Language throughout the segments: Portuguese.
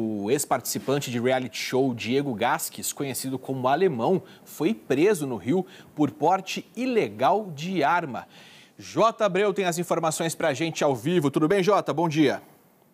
O ex-participante de reality show Diego Gasques, conhecido como Alemão, foi preso no Rio por porte ilegal de arma. Jota Abreu tem as informações para a gente ao vivo. Tudo bem, Jota? Bom dia.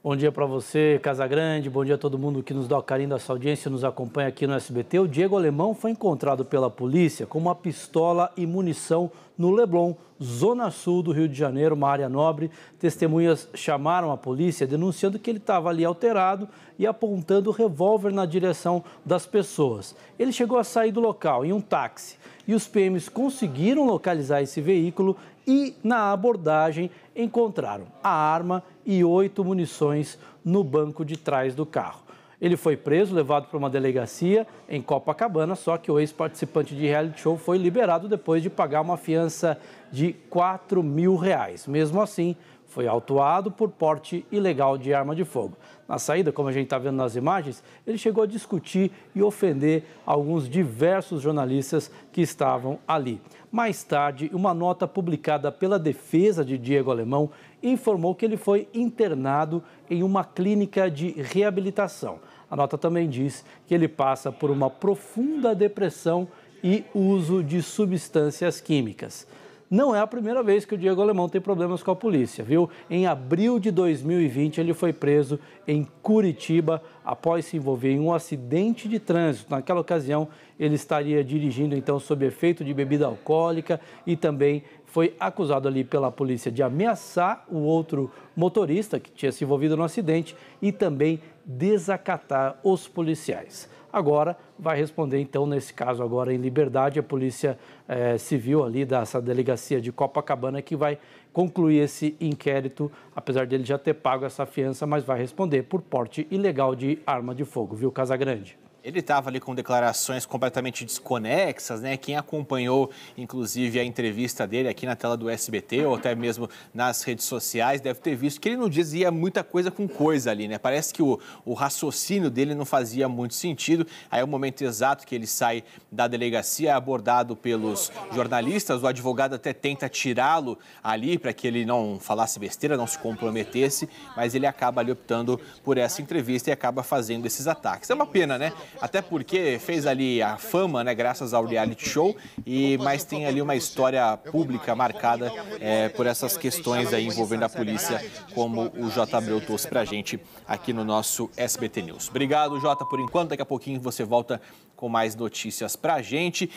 Bom dia para você, Casa Grande. Bom dia a todo mundo que nos dá o carinho dessa audiência e nos acompanha aqui no SBT. O Diego Alemão foi encontrado pela polícia com uma pistola e munição no Leblon, zona sul do Rio de Janeiro, uma área nobre. Testemunhas chamaram a polícia denunciando que ele estava ali alterado e apontando o revólver na direção das pessoas. Ele chegou a sair do local em um táxi e os PMs conseguiram localizar esse veículo e, na abordagem, encontraram a arma e oito munições no banco de trás do carro. Ele foi preso, levado para uma delegacia em Copacabana, só que o ex-participante de reality show foi liberado depois de pagar uma fiança de 4 mil reais. Mesmo assim, foi autuado por porte ilegal de arma de fogo. Na saída, como a gente está vendo nas imagens, ele chegou a discutir e ofender alguns diversos jornalistas que estavam ali. Mais tarde, uma nota publicada pela defesa de Diego Alemão informou que ele foi internado em uma clínica de reabilitação. A nota também diz que ele passa por uma profunda depressão e uso de substâncias químicas. Não é a primeira vez que o Diego Alemão tem problemas com a polícia, viu? Em abril de 2020, ele foi preso em Curitiba após se envolver em um acidente de trânsito. Naquela ocasião, ele estaria dirigindo então sob efeito de bebida alcoólica e também foi acusado ali pela polícia de ameaçar o outro motorista que tinha se envolvido no acidente e também desacatar os policiais. Agora vai responder então nesse caso agora em liberdade a polícia eh, civil ali dessa delegacia de Copacabana que vai concluir esse inquérito, apesar dele já ter pago essa fiança, mas vai responder por porte ilegal de arma de fogo, viu, Casagrande? Ele estava ali com declarações completamente desconexas, né? Quem acompanhou, inclusive, a entrevista dele aqui na tela do SBT ou até mesmo nas redes sociais, deve ter visto que ele não dizia muita coisa com coisa ali, né? Parece que o, o raciocínio dele não fazia muito sentido. Aí é o momento exato que ele sai da delegacia, é abordado pelos jornalistas, o advogado até tenta tirá-lo ali para que ele não falasse besteira, não se comprometesse, mas ele acaba ali optando por essa entrevista e acaba fazendo esses ataques. É uma pena, né? até porque fez ali a fama, né, graças ao reality show, e mas tem ali uma história pública marcada é, por essas questões aí envolvendo a polícia, como o J. Abreu trouxe pra gente aqui no nosso SBT News. Obrigado, Jota, por enquanto. Daqui a pouquinho você volta com mais notícias pra gente.